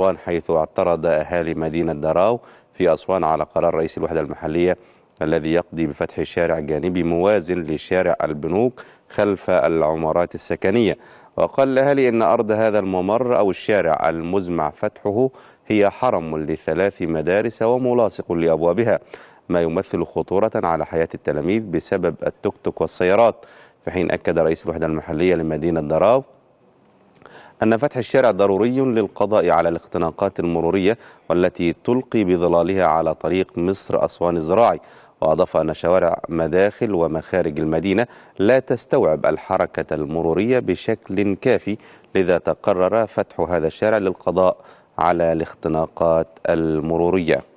أسوان حيث اعترض أهالي مدينة دراو في أسوان على قرار رئيس الوحدة المحلية الذي يقضي بفتح شارع جانبي موازن لشارع البنوك خلف العمارات السكنية وقال الأهالي إن أرض هذا الممر أو الشارع المزمع فتحه هي حرم لثلاث مدارس وملاصق لأبوابها ما يمثل خطورة على حياة التلاميذ بسبب التوك توك والسيارات في حين أكد رئيس الوحدة المحلية لمدينة دراو أن فتح الشارع ضروري للقضاء على الاختناقات المرورية والتي تلقي بظلالها على طريق مصر أسوان الزراعي وأضاف أن شوارع مداخل ومخارج المدينة لا تستوعب الحركة المرورية بشكل كافي لذا تقرر فتح هذا الشارع للقضاء على الاختناقات المرورية